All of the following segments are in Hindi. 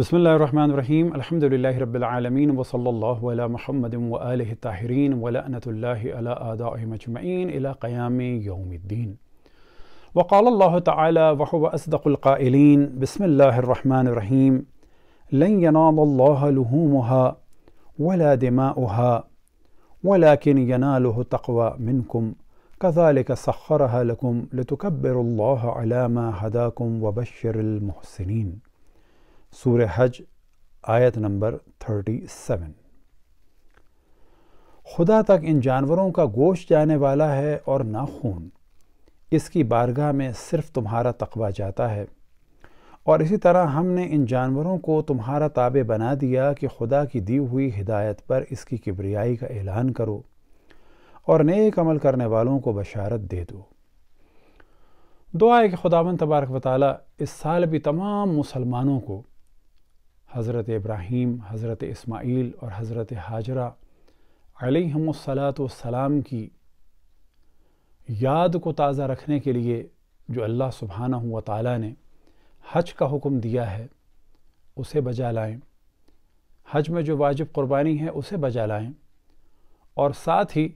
بسم الله الرحمن الرحيم الحمد لله رب العالمين وصلى الله على محمد وآله الطاهرين ولأنة الله على آدائهم أجمعين إلى قيام يوم الدين وقال الله تعالى وهو أصدق القائلين بسم الله الرحمن الرحيم لن ينال الله لهومها ولا دماؤها ولكن يناله التقوى منكم كذلك سخرها لكم لتكبروا الله على ما هداكم وبشر المحسنين सूर हज आयत नंबर थर्टी सेवन खुदा तक इन जानवरों का गोश्त जाने वाला है और नाखून इसकी बारगाह में सिर्फ तुम्हारा तकबा जाता है और इसी तरह हमने इन जानवरों को तुम्हारा ताबे बना दिया कि खुदा की दी हुई हिदायत पर इसकी किबरियाई का ऐलान करो और नेक अमल करने वालों को बशारत दे दो दुआ है कि खुदावन तबारक वाली इस साल भी तमाम मुसलमानों को हज़रत इब्राहिम हज़रत इस्माइल और हज़रत हाजरा सलाम की याद को ताज़ा रखने के लिए जो अल्लाह सुबहाना हुआ ताली ने हज का हुक्म दिया है उसे बजा लाएं हज में जो वाजिब क़ुरबानी है उसे बजा लाएं और साथ ही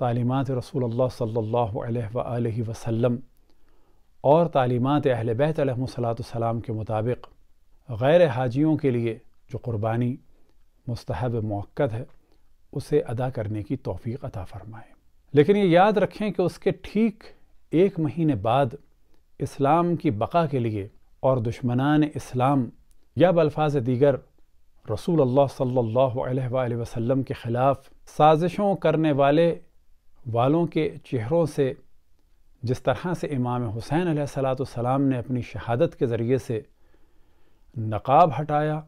तालीमत रसूल सल्लल्लाहु अलैहि वसल्लम और तालीमत अहल बैत सलाम के मुताबिक गैर हाजियों के लिए जो क़ुरबानी मustहब मौक़द है उसे अदा करने की तोफ़ी अता फ़रमाए लेकिन ये याद रखें कि उसके ठीक एक महीने बाद इस्लाम की बका के लिए और दुश्मनान इस्लाम या बल्फाज दीगर रसूल अल्लाह सल्लल्लाहु अलैहि वसल्लम के ख़िलाफ़ साजिशों करने वाले वालों के चेहरों से जिस तरह से इमाम हुसैन सलाम ने अपनी शहादत के ज़रिए से नकाब हटाया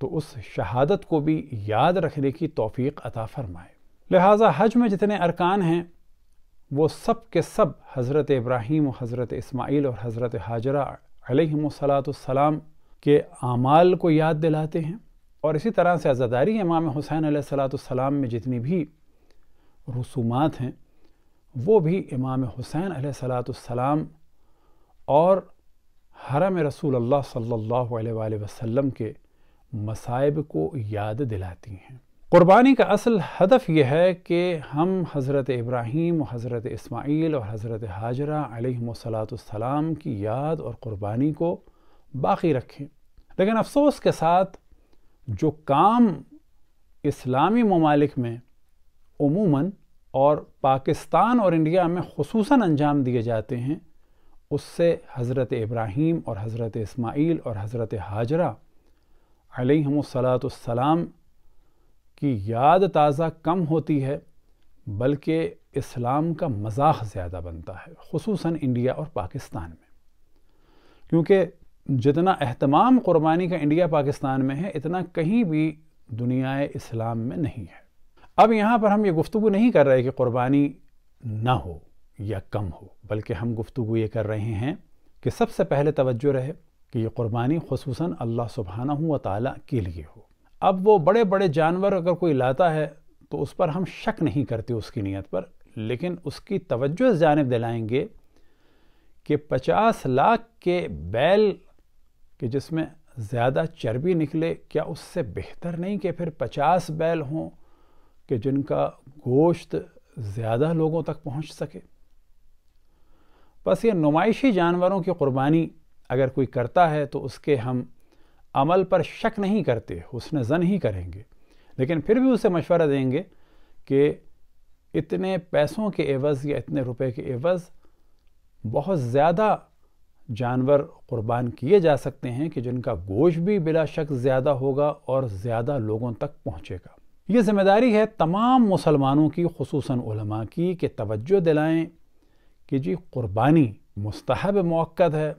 तो उस शहादत को भी याद रखने की तोफ़ी अता फरमाए लिहाजा हज में जितने अरकान हैं वो सब के सब हज़रत इब्राहीम हज़रत इसमाइल और हज़रत हाजरा सलाम के आमाल को याद दिलाते हैं और इसी तरह से आज़ादारी इमाम हुसैन सलाम में जितनी भी रसूमात हैं वो भी इमाम हुसैन सलाम और हरम रसूल अल्लाह सल्लल्लाहु अलैहि वसल्लम के मसाइब को याद दिलाती हैं क़ुरबानी का असल हदफ यह है कि हम हज़रत इब्राहीम हज़रत इस्माइल और हज़रत हाजरा सलाम की याद और क़ुरबानी को बाकी रखें लेकिन अफसोस के साथ जो काम इस्लामी ममालिक में उमूमन और पाकिस्तान और इंडिया में खसूस अंजाम दिए जाते हैं उससे हज़रत इब्राहीम और हज़रत इस्माईल और हज़रत हाजरा सलाम की याद ताज़ा कम होती है बल्कि इस्लाम का मजाक ज़्यादा बनता है खसूस इंडिया और पाकिस्तान में क्योंकि जितना अहतमाम कुर्बानी का इंडिया पाकिस्तान में है इतना कहीं भी दुनिया इस्लाम में नहीं है अब यहाँ पर हम ये गुफ्तु नहीं कर रहे कि क़ुरबानी ना हो या कम हो बल्कि हम गुफ्तु ये कर रहे हैं कि सबसे पहले तवज्जो रहे कि ये क़ुरबानी खसूस अल्लाह सुबहाना व ताली के लिए हो अब वो बड़े बड़े जानवर अगर कोई लाता है तो उस पर हम शक नहीं करते उसकी नीयत पर लेकिन उसकी तवज्जो इस जानब दिलाएंगे कि पचास लाख के बैल के जिसमें ज़्यादा चर्बी निकले क्या उससे बेहतर नहीं कि फिर पचास बैल हों कि जिनका गोश्त ज़्यादा लोगों तक पहुँच सके बस ये नुमाइशी जानवरों की क़ुरबानी अगर कोई करता है तो उसके हम अमल पर शक नहीं करते उसने जन ही करेंगे लेकिन फिर भी उसे मशवरा देंगे कि इतने पैसों के एवज़ या इतने रुपए के एवज़ बहुत ज़्यादा जानवर क़ुरबान किए जा सकते हैं कि जिनका गोश भी बिला शक ज़्यादा होगा और ज़्यादा लोगों तक पहुँचेगा ये जिम्मेदारी है तमाम मुसलमानों की खसूस की कि तवज्जो दिलाएँ कि जी क़ुरबानी मुस्तहब मौक़द है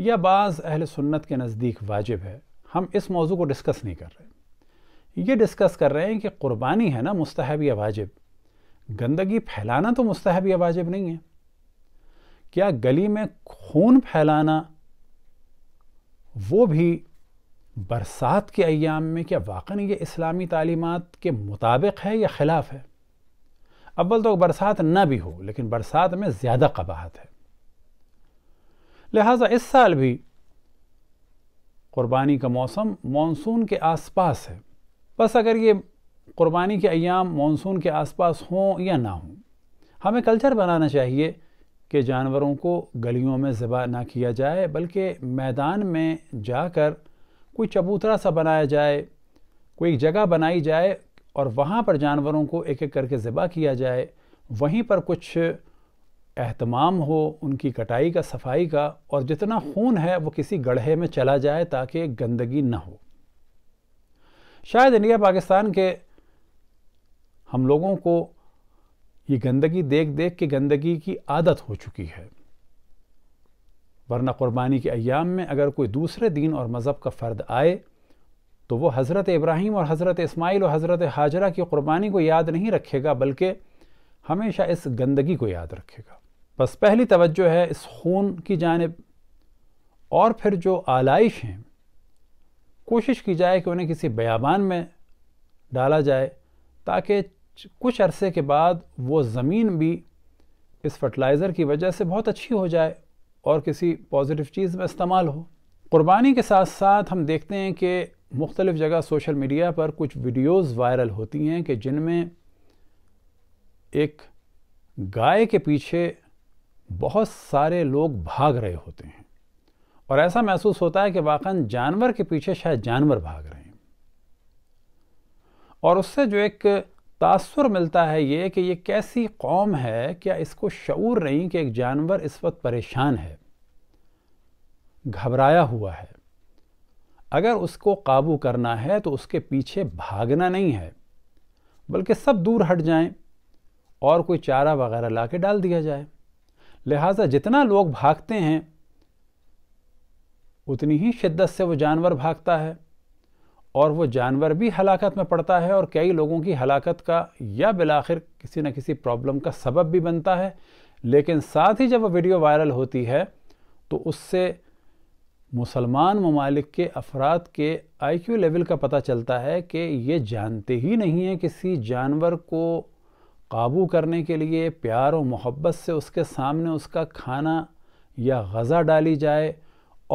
या बाज़ अहल सुन्नत के नज़दीक वाजिब है हम इस मौजू को डिस्कस नहीं कर रहे ये डिस्कस कर रहे हैं कि कुर्बानी है ना मुस्तहब या वाजिब गंदगी फैलाना तो मुस्तहब या वाजिब नहीं है क्या गली में खून फैलाना वो भी बरसात के अयाम में क्या वाकई ये इस्लामी तालीमत के मुताबिक है या ख़िलाफ़ है अव्वल तो बरसात ना भी हो लेकिन बरसात में ज़्यादा कबाहत है लिहाजा इस साल भी क़ुरबानी का मौसम मानसून के आसपास है बस अगर ये क़ुरबानी के अयाम मानसून के आसपास हों या ना हों हमें कल्चर बनाना चाहिए कि जानवरों को गलियों में ज़बा ना किया जाए बल्कि मैदान में जाकर कोई चबूतरा सा बनाया जाए कोई जगह बनाई जाए और वहाँ पर जानवरों को एक एक करके ज़िबा किया जाए वहीं पर कुछ अहतमाम हो उनकी कटाई का सफाई का और जितना खून है वो किसी गढ़े में चला जाए ताकि गंदगी ना हो शायद इंडिया पाकिस्तान के हम लोगों को ये गंदगी देख देख के गंदगी की आदत हो चुकी है वरना क़ुरबानी के अयाम में अगर कोई दूसरे दीन और मज़हब का फ़र्द आए तो वो हज़रत इब्राहिम और हज़रत इस्माइल और हज़रत हाजरा की क़ुरबानी को याद नहीं रखेगा बल्कि हमेशा इस गंदगी को याद रखेगा बस पहली तवज्जो है इस खून की जानब और फिर जो आलाइश हैं कोशिश की जाए कि उन्हें किसी बयाबान में डाला जाए ताकि कुछ अरसे के बाद वो ज़मीन भी इस फर्टिलाइज़र की वजह से बहुत अच्छी हो जाए और किसी पॉजिटिव चीज़ में इस्तेमाल हो क़ुरबानी के साथ साथ हम देखते हैं कि मुख्तलिफ़ जगह सोशल मीडिया पर कुछ वीडियोस वायरल होती हैं कि जिनमें एक गाय के पीछे बहुत सारे लोग भाग रहे होते हैं और ऐसा महसूस होता है कि वाक़ा जानवर के पीछे शायद जानवर भाग रहे हैं और उससे जो एक तासर मिलता है ये कि ये कैसी कौम है क्या इसको शूर नहीं कि एक जानवर इस वक्त परेशान है घबराया हुआ है अगर उसको काबू करना है तो उसके पीछे भागना नहीं है बल्कि सब दूर हट जाएं और कोई चारा वगैरह ला के डाल दिया जाए लिहाजा जितना लोग भागते हैं उतनी ही शिद्दत से वो जानवर भागता है और वो जानवर भी हलाकत में पड़ता है और कई लोगों की हलाकत का या बिलाखिर किसी न किसी प्रॉब्लम का सबब भी बनता है लेकिन साथ ही जब वो वीडियो वायरल होती है तो उससे मुसलमान ममालिक के अफराद के आई क्यू लेवल का पता चलता है कि ये जानते ही नहीं हैं किसी जानवर को काबू करने के लिए प्यार और मोहब्बत से उसके सामने उसका खाना या गज़ा डाली जाए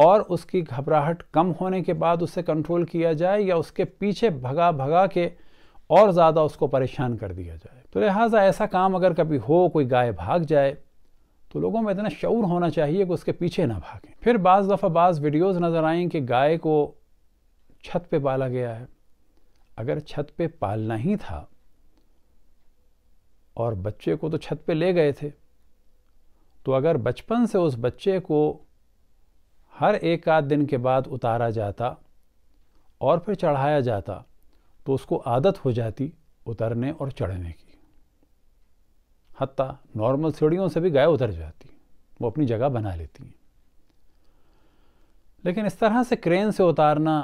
और उसकी घबराहट कम होने के बाद उसे कंट्रोल किया जाए या उसके पीछे भगा भगा के और ज़्यादा उसको परेशान कर दिया जाए तो लिहाजा ऐसा काम अगर कभी हो कोई गाय भाग जाए तो लोगों में इतना शौर होना चाहिए कि उसके पीछे ना भागें फिर बाज़ दफ़ा बाज़ वीडियोस नज़र आएँ कि गाय को छत पे पाला गया है अगर छत पे पालना ही था और बच्चे को तो छत पे ले गए थे तो अगर बचपन से उस बच्चे को हर एक आध दिन के बाद उतारा जाता और फिर चढ़ाया जाता तो उसको आदत हो जाती उतरने और चढ़ने की हती नॉर्मल सीढ़ियों से भी गाय उतर जाती वो अपनी जगह बना लेती हैं लेकिन इस तरह से क्रेन से उतारना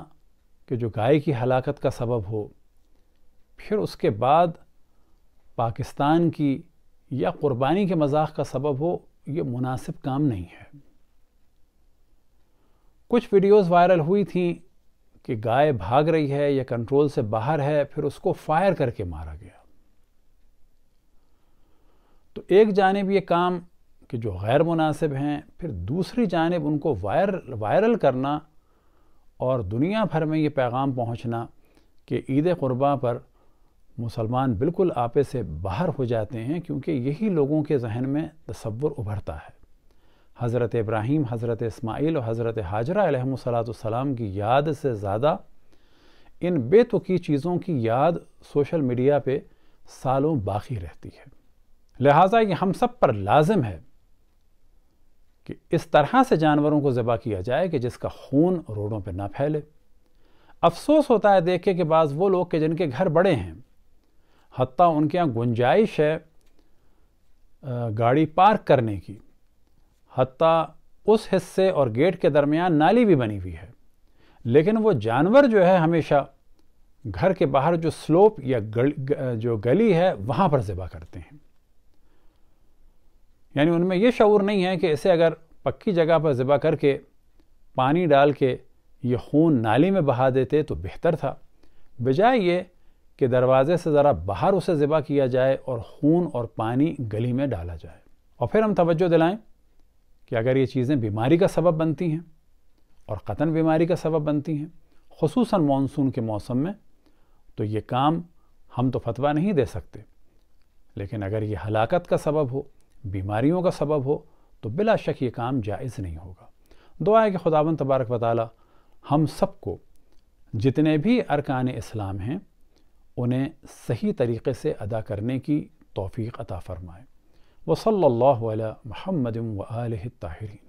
कि जो गाय की हलाकत का सबब हो फिर उसके बाद पाकिस्तान की या क़ुरबानी के मजाक का सबब हो ये मुनासिब काम नहीं है कुछ वीडियोस वायरल हुई थी कि गाय भाग रही है या कंट्रोल से बाहर है फिर उसको फायर करके मारा गया तो एक जानब ये काम कि जो गैर मुनासिब हैं फिर दूसरी जानब उनको वायर वायरल करना और दुनिया भर में ये पैगाम पहुँचना कि ईद क़ुरबा पर मुसलमान बिल्कुल आपे से बाहर हो जाते हैं क्योंकि यही लोगों के जहन में तस्वुर उभरता है हज़रत इब्राहीम हज़रत इसमाइल और हज़रत हाजरा हाजरासलाम की याद से ज़्यादा इन बेतुकी चीज़ों की याद सोशल मीडिया पे सालों बाकी रहती है लिहाजा ये हम सब पर लाजिम है कि इस तरह से जानवरों को ज़बा किया जाए कि जिसका खून रोडों पर ना फैले अफसोस होता है देखे कि बाज़ वो लोग के जिनके घर बड़े हैं हती उनके यहाँ गुंजाइश है गाड़ी पार्क करने की हती उस हिस्से और गेट के दरमियान नाली भी बनी हुई है लेकिन वो जानवर जो है हमेशा घर के बाहर जो स्लोप या गल, जो गली है वहाँ पर ज़बा करते हैं यानी उनमें यह शूर नहीं है कि इसे अगर पक्की जगह पर ज़िबा करके पानी डाल के ये खून नाली में बहा देते तो बेहतर था बजाय ये कि दरवाज़े से ज़रा बाहर उसे ज़िबा किया जाए और खून और पानी गली में डाला जाए और फिर हम तवज्जो दिलाएं कि अगर ये चीज़ें बीमारी का सबब बनती हैं और कतन बीमारी का सबब बनती हैं खसूस मानसून के मौसम में तो ये काम हम तो फतवा नहीं दे सकते लेकिन अगर ये हलाकत का सबब हो बीमारियों का सबब हो तो बिला शक ये काम जायज़ नहीं होगा दुआ है कि खुदावन तबारक वाली हम सबको जितने भी अरकान इस्लाम हैं उन्हें सही तरीके से अदा करने की तोफ़ी अता फ़रमाए वसल्ला महमद व आल ताहरीन